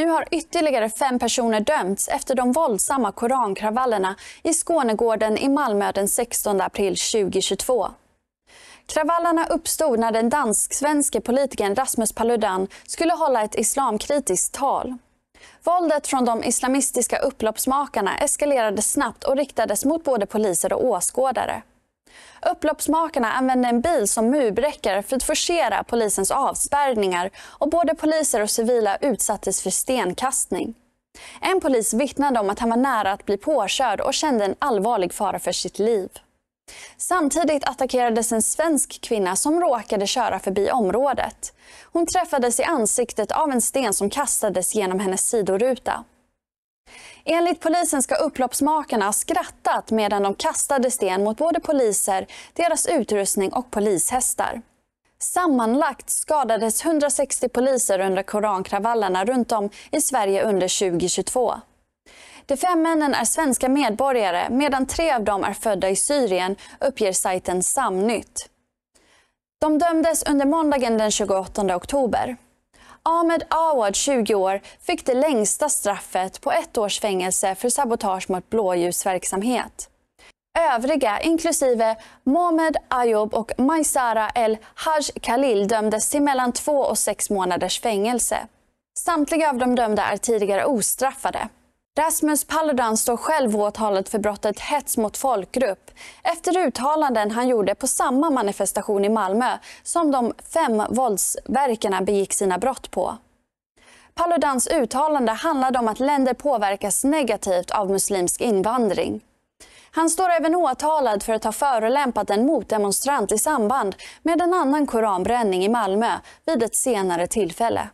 Nu har ytterligare fem personer dömts efter de våldsamma korankravallerna i Skånegården i Malmö den 16 april 2022. Kravallerna uppstod när den dansk-svenske politikern Rasmus Paludan skulle hålla ett islamkritiskt tal. Våldet från de islamistiska upploppsmakarna eskalerade snabbt och riktades mot både poliser och åskådare. Upploppsmakarna använde en bil som murbräckare för att forcera polisens avspärrningar och både poliser och civila utsattes för stenkastning. En polis vittnade om att han var nära att bli påkörd och kände en allvarlig fara för sitt liv. Samtidigt attackerades en svensk kvinna som råkade köra förbi området. Hon träffades i ansiktet av en sten som kastades genom hennes sidoruta. Enligt polisen ska upploppsmakarna ha skrattat medan de kastade sten mot både poliser, deras utrustning och polishästar. Sammanlagt skadades 160 poliser under korankravallerna runt om i Sverige under 2022. De fem männen är svenska medborgare medan tre av dem är födda i Syrien, uppger sajten Samnytt. De dömdes under måndagen den 28 oktober. Ahmed Awad, 20 år, fick det längsta straffet på ett års fängelse för sabotage mot blåljusverksamhet. Övriga, inklusive Mohamed Ayoub och Maisara El Haj Khalil dömdes till mellan två och sex månaders fängelse. Samtliga av de dömda är tidigare ostraffade. Rasmus Paludan står själv åtalad för brottet hets mot folkgrupp efter uttalanden han gjorde på samma manifestation i Malmö som de fem våldsverkarna begick sina brott på. Paludans uttalande handlade om att länder påverkas negativt av muslimsk invandring. Han står även åtalad för att ha förolämpat en motdemonstrant i samband med en annan koranbränning i Malmö vid ett senare tillfälle.